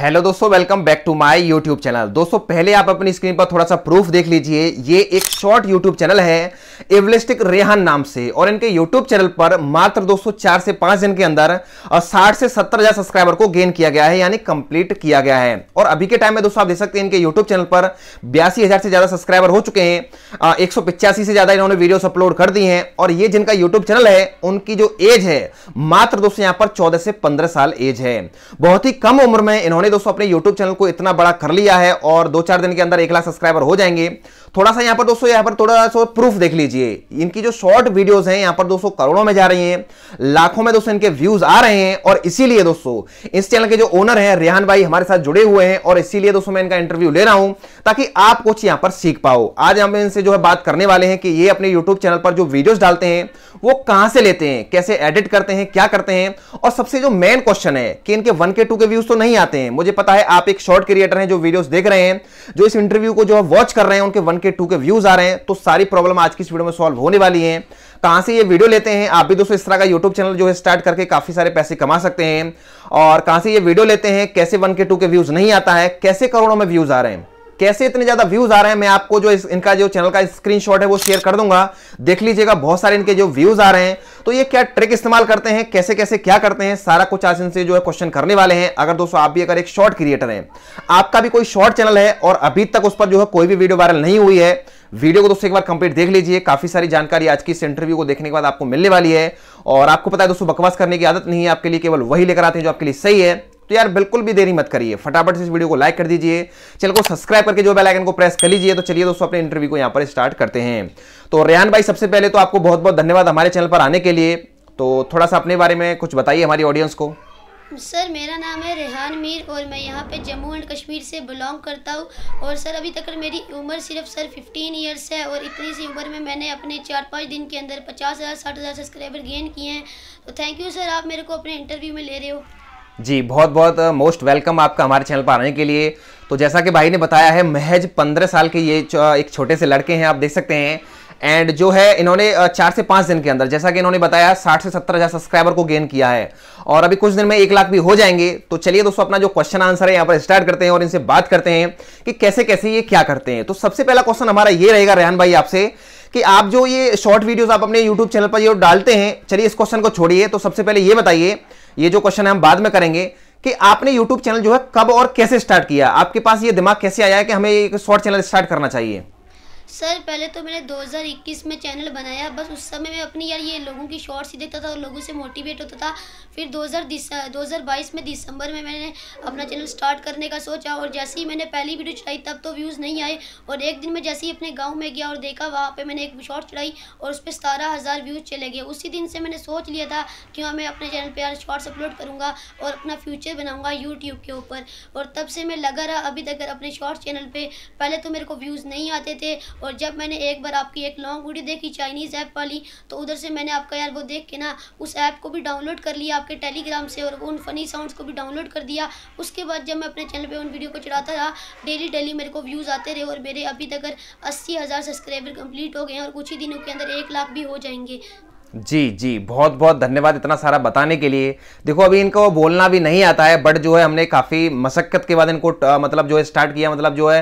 hello दोस्तों welcome back to my YouTube channel दोस्तों पहले आप अपनी स्क्रीन पर थोड़ा सा प्रूफ देख लीजिए ये एक शॉर्ट यूट्यूब चैनल है एवलिस्टिक रेहान नाम से और इनके यूट्यूब चैनल पर मात्र दोस्तों चार से पांच दिन के अंदर साठ से सत्तर हजार सब्सक्राइबर को गेन किया गया है यानी कंप्लीट किया गया है और अभी के टाइम में दोस्तों आप देख सकते हैं इनके यूट्यूब चैनल पर बयासी से ज्यादा सब्सक्राइबर हो चुके हैं एक से ज्यादा इन्होंने वीडियोस अपलोड कर दी है और ये जिनका यूट्यूब चैनल है उनकी जो एज है मात्र दोस्तों यहाँ पर चौदह से पंद्रह साल एज है बहुत ही कम उम्र में इन्होंने हमने दोस्तों अपने यूट्यूब चैनल को इतना बड़ा कर लिया है और दो चार दिन के अंदर एक लाख सब्सक्राइबर हो जाएंगे थोड़ा सा यहाँ पर दोस्तों यहाँ पर थोड़ा सा प्रूफ देख लीजिए इनकी जो शॉर्ट वीडियोस हैं यहाँ पर दोस्तों करोड़ों में जा रही हैं लाखों में दोस्तों इनके व्यूज आ रहे हैं और इसीलिए दोस्तों इस चैनल के जो ओनर हैं रेहान भाई हमारे साथ जुड़े हुए हैं और इसीलिए दोस्तों मैं इनका इंटरव्यू ले रहा हूं ताकि आप कुछ यहाँ पर सीख पाओ आज हम इनसे जो है बात करने वाले हैं कि ये अपने यूट्यूब चैनल पर जो वीडियोज डालते हैं वो कहां से लेते हैं कैसे एडिट करते हैं क्या करते हैं और सबसे जो मेन क्वेश्चन है कि इनके वन के टू के व्यूज तो नहीं आते हैं मुझे पता है आप एक शॉर्ट क्रिएटर हैं जो वीडियोस देख रहे हैं जो इस इंटरव्यू को जो है वॉच कर रहे हैं उनके वन के टू के व्यूज आ रहे हैं तो सारी प्रॉब्लम आज की इस वीडियो में सॉल्व होने वाली है कहां से ये वीडियो लेते हैं आप भी दोस्तों इस तरह का यूट्यूब चैनल जो है स्टार्ट करके काफी सारे पैसे कमा सकते हैं और कहां से ये वीडियो लेते हैं कैसे वन के टू के व्यूज नहीं आता है कैसे करोड़ों में व्यूज आ रहे हैं कैसे इतने ज्यादा व्यूज आ रहे हैं मैं आपको जो इस, इनका जो चैनल का स्क्रीनशॉट है वो शेयर कर दूंगा देख लीजिएगा बहुत सारे इनके जो व्यूज आ रहे हैं तो ये क्या ट्रिक इस्तेमाल करते हैं कैसे कैसे क्या करते हैं सारा कुछ आज इनसे जो है क्वेश्चन करने वाले हैं अगर दोस्तों आप भी अगर एक शॉर्ट क्रिएटर है आपका भी कोई शॉर्ट चैनल है और अभी तक उस पर जो है कोई भी वीडियो वायरल नहीं हुई है वीडियो को दोस्तों एक बार कंप्लीट देख लीजिए काफी सारी जानकारी आज की इस इंटरव्यू को देखने के बाद आपको मिलने वाली है और आपको पता है दोस्तों बकवास करने की आदत नहीं है आपके लिए केवल वही लेकर आते हैं जो आपके लिए सही है तो यार बिल्कुल भी देरी मत करिए फटाफट से इस वीडियो को लाइक कर दीजिए चैनल को सब्सक्राइब करके जो बेलाइकन को प्रेस कर लीजिए तो चलिए दोस्तों अपने इंटरव्यू को यहाँ पर स्टार्ट करते हैं तो रेहान भाई सबसे पहले तो आपको बहुत बहुत धन्यवाद हमारे चैनल पर आने के लिए तो थोड़ा सा अपने बारे में कुछ बताइए हमारी ऑडियंस को सर मेरा नाम है रेहान मीर और मैं यहाँ पे जम्मू एंड कश्मीर से बिलोंग करता हूँ और सर अभी तक मेरी उम्र सिर्फ सर 15 इयर्स है और इतनी सी उम्र में मैंने अपने चार पाँच दिन के अंदर पचास हज़ार साठ हज़ार सब्सक्राइबर गेन किए हैं तो थैंक यू सर आप मेरे को अपने इंटरव्यू में ले रहे हो जी बहुत बहुत मोस्ट वेलकम आपका हमारे चैनल पर आने के लिए तो जैसा कि भाई ने बताया है महज पंद्रह साल के ये एक छोटे से लड़के हैं आप देख सकते हैं एंड जो है इन्होंने चार से पाँच दिन के अंदर जैसा कि इन्होंने बताया साठ से सत्तर हज़ार सब्सक्राइबर को गेन किया है और अभी कुछ दिन में एक लाख भी हो जाएंगे तो चलिए दोस्तों अपना जो क्वेश्चन आंसर है यहाँ पर स्टार्ट करते हैं और इनसे बात करते हैं कि कैसे कैसे ये क्या करते हैं तो सबसे पहला क्वेश्चन हमारा ये रहेगा रेहान भाई आपसे कि आप जो ये शॉर्ट वीडियोस आप अपने यूट्यूब चैनल पर ये डालते हैं चलिए इस क्वेश्चन को छोड़िए तो सबसे पहले ये बताइए ये जो क्वेश्चन हम बाद में करेंगे कि आपने यूट्यूब चैनल जो है कब और कैसे स्टार्ट किया आपके पास ये दिमाग कैसे आया कि हमें एक शॉर्ट चैनल स्टार्ट करना चाहिए सर पहले तो मैंने 2021 में चैनल बनाया बस उस समय मैं अपनी यार ये लोगों की शॉर्ट्स ही देखता था और लोगों से मोटिवेट होता था फिर 2022 में दिसंबर में मैंने अपना चैनल स्टार्ट करने का सोचा और जैसे ही मैंने पहली वीडियो चढ़ाई तब तो व्यूज़ नहीं आए और एक दिन मैं जैसे ही अपने गाँव में गया और देखा वहाँ पर मैंने एक शॉर्ट चढ़ाई और उस पर सतारह हज़ार व्यूज़ चले गए उसी दिन से मैंने सोच लिया था कि हाँ मैं अपने चैनल पर यार शॉर्ट्स अपलोड करूँगा और अपना फ्यूचर बनाऊँगा यूट्यूब के ऊपर और तब से मैं लगा रहा अभी तक अपने शॉर्ट्स चैनल पर पहले तो मेरे को व्यूज़ नहीं आते थे और जब मैंने एक बार आपकी एक लॉन्ग वीडियो देखी चाइनीज़ ऐप वाली तो उधर से मैंने आपका यार वो देख के ना उस ऐप को भी डाउनलोड कर लिया आपके टेलीग्राम से और उन फ़नी साउंड्स को भी डाउनलोड कर दिया उसके बाद जब मैं अपने चैनल पर उन वीडियो को चढ़ाता था डेली डेली मेरे को व्यूज़ आते रहे और मेरे अभी तक अस्सी हज़ार सब्सक्राइबर कंप्लीट हो गए हैं और कुछ ही दिनों के अंदर एक लाख भी हो जाएंगे जी जी बहुत बहुत धन्यवाद इतना सारा बताने के लिए देखो अभी इनको बोलना भी नहीं आता है बट जो है हमने काफ़ी मशक्क़त के बाद इनको मतलब जो है स्टार्ट किया मतलब जो है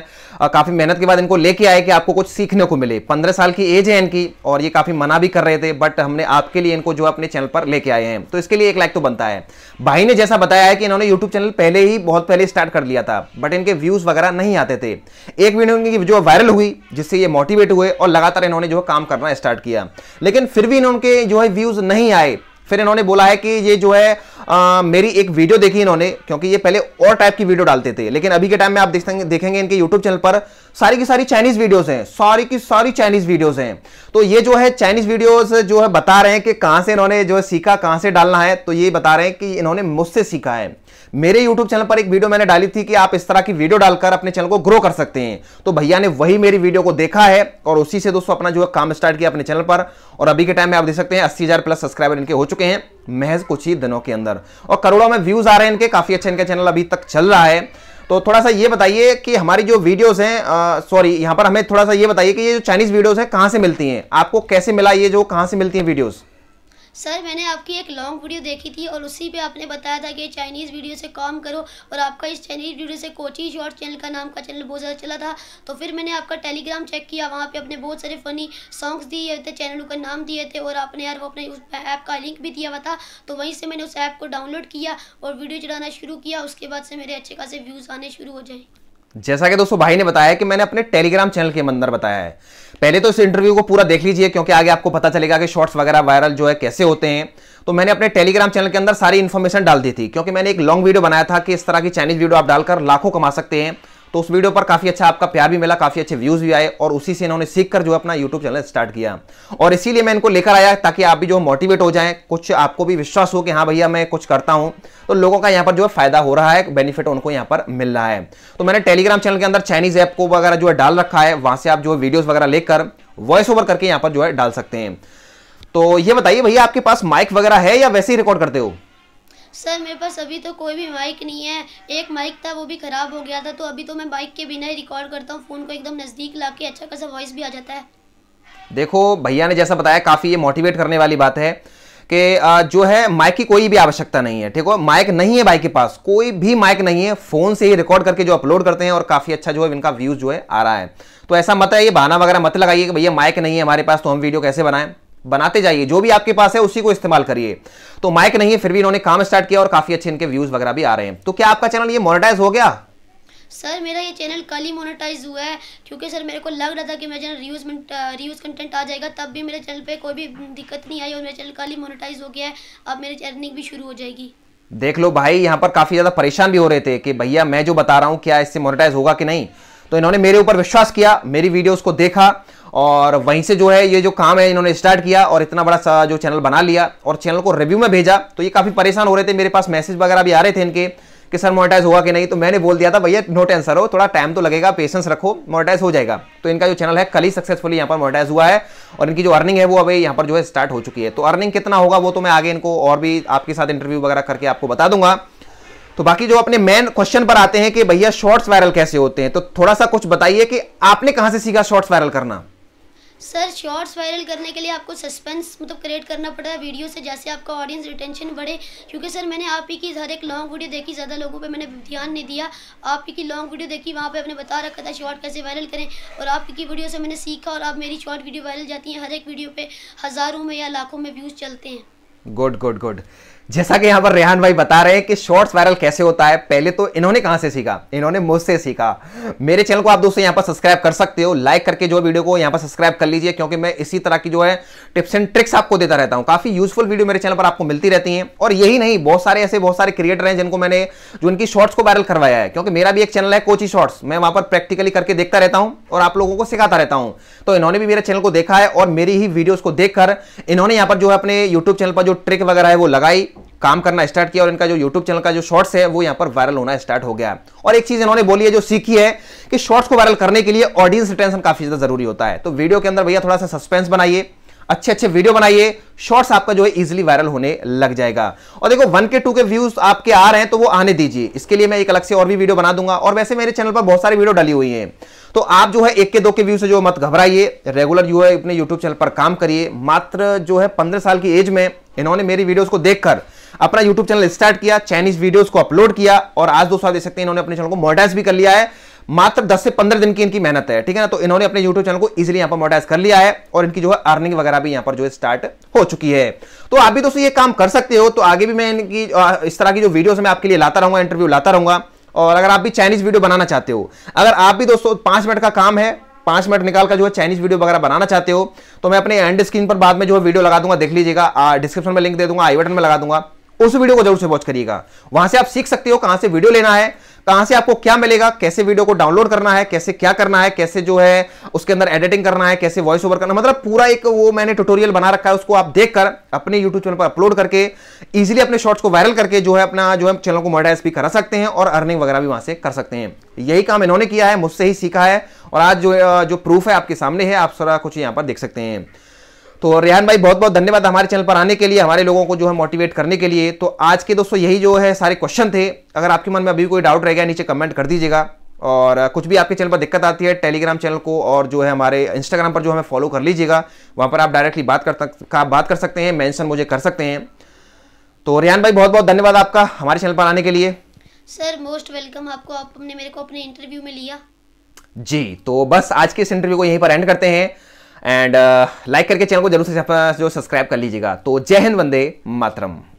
काफ़ी मेहनत के बाद इनको लेके आए कि आपको कुछ सीखने को मिले पंद्रह साल की एज है इनकी और ये काफ़ी मना भी कर रहे थे बट हमने आपके लिए इनको जो अपने चैनल पर लेके आए हैं तो इसके लिए एक लाइक तो बनता है भाई ने जैसा बताया है कि इन्होंने यूट्यूब चैनल पहले ही बहुत पहले स्टार्ट कर लिया था बट इनके व्यूज़ वगैरह नहीं आते थे एक वीडियो इनकी जो वायरल हुई जिससे ये मोटिवेट हुए और लगातार इन्होंने जो काम करना स्टार्ट किया लेकिन फिर भी इन्होंने जो है व्यूज नहीं आए फिर इन्होंने बोला है कि ये जो है आ, मेरी एक वीडियो देखी इन्होंने क्योंकि ये पहले और टाइप की वीडियो डालते थे लेकिन अभी के टाइम में आप देखेंगे देखेंगे इनके यूट्यूब चैनल पर सारी की सारी चाइनीज वीडियोस हैं सारी की सारी चाइनीज वीडियोस हैं तो ये जो है चाइनीज वीडियोस जो है बता रहे हैं कि कहाँ से इन्होंने जो है सीखा कहाँ से डालना है तो ये बता रहे हैं कि इन्होंने मुझसे सीखा है मेरे YouTube चैनल पर एक वीडियो मैंने डाली थी कि आप इस तरह की वीडियो डालकर अपने चैनल को ग्रो कर सकते हैं तो भैया ने वही मेरी वीडियो को देखा है और उसी से दोस्तों अपना जो है काम स्टार्ट किया अपने चैनल पर और अभी के टाइम में आप देख सकते हैं अस्सी प्लस सब्सक्राइबर इनके हो चुके हैं महज कुछ ही दिनों के अंदर और करोड़ों में व्यूज आ रहे हैं इनके काफी अच्छे इनका चैनल अभी तक चल रहा है तो थोड़ा सा ये बताइए कि हमारी जो वीडियोस हैं सॉरी यहाँ पर हमें थोड़ा सा ये बताइए कि ये जो चाइनीज वीडियोस हैं कहाँ से मिलती हैं आपको कैसे मिला ये जो कहाँ से मिलती हैं वीडियोज़ सर मैंने आपकी एक लॉन्ग वीडियो देखी थी और उसी पे आपने बताया था कि चाइनीज़ वीडियो से काम करो और आपका इस चाइनीज़ वीडियो से कोची शॉर्ट चैनल का नाम का चैनल बहुत ज़्यादा चला था तो फिर मैंने आपका टेलीग्राम चेक किया वहाँ पर अपने बहुत सारे फ़नी सॉन्ग्स दिए थे चैनल का नाम दिए थे और आपने यार वो अपने उस ऐप का लिंक भी दिया हुआ था तो वहीं से मैंने उस ऐप को डाउनलोड किया और वीडियो चलाना शुरू किया उसके बाद से मेरे अच्छे खासे व्यूज़ आने शुरू हो जाए जैसा कि दोस्तों भाई ने बताया कि मैंने अपने टेलीग्राम चैनल के अंदर बताया है पहले तो इस इंटरव्यू को पूरा देख लीजिए क्योंकि आगे आपको पता चलेगा कि शॉर्ट्स वगैरह वायरल जो है कैसे होते हैं तो मैंने अपने टेलीग्राम चैनल के अंदर सारी इन्फॉर्मेशन डाल दी थी क्योंकि मैंने एक लॉन्ग वीडियो बनाया था कि इस तरह की चाइनीज वीडियो आप डालकर लाखों कमा सकते हैं तो उस वीडियो पर काफ़ी अच्छा आपका प्यार भी मिला काफ़ी अच्छे व्यूज़ भी आए और उसी से इन्होंने सीख कर जो अपना यूट्यूब चैनल स्टार्ट किया और इसीलिए मैं इनको लेकर आया ताकि आप भी जो मोटिवेट हो जाएं कुछ आपको भी विश्वास हो कि हाँ भैया मैं कुछ करता हूं तो लोगों का यहाँ पर जो है फायदा हो रहा है बेनिफिट उनको यहां पर मिल रहा है तो मैंने टेलीग्राम चैनल के अंदर चाइनीज़ ऐप को वगैरह जो है डाल रखा है वहां से आप जो है वगैरह लेकर वॉइस ओवर करके यहाँ पर जो है डाल सकते हैं तो ये बताइए भैया आपके पास माइक वगैरह है या वैसे ही रिकॉर्ड करते हो सर मेरे पास अभी तो कोई भी माइक नहीं है एक माइक था वो भी ख़राब हो गया था तो अभी तो मैं बाइक के बिना ही रिकॉर्ड करता हूँ फ़ोन को एकदम नज़दीक ला के अच्छा खासा वॉइस भी आ जाता है देखो भैया ने जैसा बताया काफ़ी ये मोटिवेट करने वाली बात है कि जो है माइक की कोई भी आवश्यकता नहीं है ठीक है माइक नहीं है भाई के पास कोई भी माइक नहीं है फोन से ही रिकॉर्ड करके जो अपलोड करते हैं और काफी अच्छा जो है इनका व्यूज जो है आ रहा है तो ऐसा मत है ये बहाना वगैरह मत लगाइए कि भैया माइक नहीं है हमारे पास तो हम वीडियो कैसे बनाएं बनाते जाइए जो भी आपके पास है उसी को इस्तेमाल करिए तो माइक नहीं है फिर भी इन्होंने काम स्टार्ट किया और काफी अच्छे इनके व्यूज वगैरह भी आ रहे हैं तो क्या आपका चैनल ये मोनेटाइज हो गया सर मेरा ये चैनल कल ही मोनेटाइज हुआ है क्योंकि सर मेरे को लग रहा था कि मेरा चैनल रिव्यूज रिव्यूज कंटेंट आ जाएगा तब भी मेरे चैनल पे कोई भी दिक्कत नहीं आई और मेरा चैनल कल ही मोनेटाइज हो गया है अब मेरी चैनलिंग भी शुरू हो जाएगी देख लो भाई यहाँ पर काफी ज्यादा परेशान भी हो रहे थे कि भैया मैं जो बता रहा हूँ क्या इससे मोनेटाइज होगा कि नहीं तो इन्होंने मेरे ऊपर विश्वास किया मेरी वीडियोस को देखा और वहीं से जो है ये जो काम है इन्होंने स्टार्ट किया और इतना बड़ा सा जो चैनल बना लिया और चैनल को रिव्यू में भेजा तो ये काफ़ी परेशान हो रहे थे मेरे पास मैसेज वगैरह भी आ रहे थे इनके कि सर मोनेटाइज हुआ कि नहीं तो मैंने बोल दिया था भैया नो टेंसर हो थोड़ा टाइम तो लगेगा पेशेंस रखो मोनेटाइज हो जाएगा तो इनका जो चैनल है कल ही सक्सेसफुली यहाँ पर मोनेटाइज हुआ है और इनकी जो अर्निंग है वो अभी यहाँ पर जो है स्टार्ट हो चुकी है तो अर्निंग कितना होगा वो तो मैं आगे इनको और भी आपके साथ इंटरव्यू वगैरह करके आपको बता दूंगा तो बाकी जो अपने मेन क्वेश्चन पर आते हैं कि भैया शॉर्ट्स वायरल कैसे होते हैं तो थोड़ा सा कुछ बताइए कि आपने कहाँ से सीखा शॉर्ट्स वायरल करना सर शॉर्ट्स वायरल करने के लिए आपको सस्पेंस मतलब क्रिएट करना पड़ा है वीडियो से जैसे आपका ऑडियंस रिटेंशन बढ़े क्योंकि सर मैंने आप ही की हर एक लॉन्ग वीडियो देखी ज़्यादा लोगों पे मैंने ध्यान नहीं दिया आप ही की लॉन्ग वीडियो देखी वहाँ पे आपने बता रखा था शॉर्ट कैसे वायरल करें और आप की वीडियो से मैंने सीखा और आप मेरी शॉर्ट वीडियो वायरल जाती है हर एक वीडियो पर हज़ारों में या लाखों में व्यूज़ चलते हैं गुड गुड गुड जैसा कि यहाँ पर रेहान भाई बता रहे हैं कि शॉर्ट्स वायरल कैसे होता है पहले तो इन्होंने कहाँ से सीखा इन्होंने मुझसे सीखा मेरे चैनल को आप दोस्तों यहाँ पर सब्सक्राइब कर सकते हो लाइक करके जो वीडियो को यहाँ पर सब्सक्राइब कर लीजिए क्योंकि मैं इसी तरह की जो है टिप्स एंड ट्रिक्स आपको देता रहता हूँ काफी यूजफुल वीडियो मेरे चैनल पर आपको मिलती रहती है और यही नहीं बहुत सारे ऐसे बहुत सारे क्रिएटर हैं जिनको मैंने जो इनकी शॉर्ट्स को वायरल करवाया है क्योंकि मेरा भी एक चैनल है कोची शॉर्ट्स मैं वहाँ पर प्रैक्टिकली करके देखता रहता हूँ और आप लोगों को सिखाता रहता हूँ तो इन्होंने भी मेरे चैनल को देखा है और मेरी ही वीडियोज को देखकर इन्होंने यहाँ पर जो है अपने यूट्यूब चैनल पर जो ट्रिक वगैरह है वो लगाई काम करना स्टार्ट किया और इनका जो यूट्यूब चैनल का जो शॉर्ट्स है वो यहां पर वायरल होना स्टार्ट हो गया और एक चीज इन्होंने बोली है जो सीखी है कि शॉर्ट्स को वायरल करने के लिए ऑडियंस रिटेंशन काफी ज्यादा जरूरी होता है तो वीडियो के अंदर भैया थोड़ा सा सस्पेंस बनाइए अच्छे अच्छे वीडियो बनाइए शॉर्ट्स आपका जो है इजिली वायरल होने लग जाएगा और देखो वन के टू के व्यूज आपके आ रहे हैं तो वो आने दीजिए इसके लिए मैं एक अलग से और भी वीडियो बना दूंगा और वैसे मेरे चैनल पर बहुत सारी वीडियो डाली हुई है तो आप जो है एक के दो के व्यू से जो मत घबराइए रेगुलर जो है अपने यूट्यूब चैनल पर काम करिए मात्र जो है पंद्रह साल की एज में इन्होंने मेरी वीडियोज को देखकर अपना यूट्यूब चैनल स्टार्ट किया चाइनीज वीडियोज को अपलोड किया और आज दोस्तों देख सकते हैं इन्होंने अपने चैनल को मोटाइज भी कर लिया है मात्र 10 से 15 दिन की इनकी मेहनत है ठीक है ना तो इन्होंने अपने यूट्यूब चैनल को इजीली यहाँ पर मोटाइज कर लिया है और इनकी जो है अर्निंग वगैरह भी यहाँ पर जो है स्टार्ट हो चुकी है तो आप भी दोस्तों ये काम कर सकते हो तो आगे भी मैं इनकी इस तरह की जो वीडियोस मैं आपके लिए लाता रहूंगा इंटरव्यू लाता रहूंगा और अगर आप भी चाइनीज वीडियो बनाना चाहते हो अगर आप भी दोस्तों पांच मिनट का काम है पांच मिनट निकाल का जो है चाइनीज वीडियो वगैरह बनाना चाहते हो तो मैं अपने एंड स्क्रीन पर बाद में जो है वीडियो लगा दूंगा देख लीजिएगा डिस्क्रिप्शन में लिंक दे दूंगा आई बटन में लगा दूंगा उस वीडियो को जरूर से वॉच करिएगा वहां से आप सीख सकते हो कहां से वीडियो लेना है कहां से आपको क्या मिलेगा कैसे वीडियो को डाउनलोड करना है कैसे क्या करना है कैसे जो है उसके अंदर एडिटिंग करना है कैसे वॉइस ओवर करना मतलब पूरा एक वो मैंने ट्यूटोरियल बना रखा है उसको आप देखकर अपने यूट्यूब चैनल पर अपलोड करके इजिली अपने शॉर्ट्स को वायरल करके जो है अपना जो है चैनल को मोडाइज भी करा सकते हैं और अर्निंग वगैरह भी वहां से कर सकते हैं यही काम इन्होंने किया है मुझसे ही सीखा है और आज जो जो प्रूफ है आपके सामने है आप सारा कुछ यहां पर देख सकते हैं तो रेहान भाई बहुत बहुत धन्यवाद हमारे चैनल पर आने के लिए हमारे लोगों को जो है मोटिवेट करने के लिए तो आज के दोस्तों यही जो है सारे क्वेश्चन थे अगर आपके मन में अभी कोई डाउट रह गया नीचे कमेंट कर दीजिएगा और कुछ भी आपके चैनल पर दिक्कत आती है टेलीग्राम चैनल को और जो है हमारे इंस्टाग्राम पर जो हमें फॉलो कर लीजिएगा वहाँ पर आप डायरेक्टली बात कर का बात कर सकते हैं मैंशन मुझे कर सकते हैं तो रेहान भाई बहुत बहुत धन्यवाद आपका हमारे चैनल पर आने के लिए सर मोस्ट वेलकम आपको आपने मेरे को अपने इंटरव्यू में लिया जी तो बस आज के इस इंटरव्यू को यहीं पर एंड करते हैं एंड लाइक uh, करके चैनल को जरूर से जो सब्सक्राइब कर लीजिएगा तो जय हिंद वंदे मातरम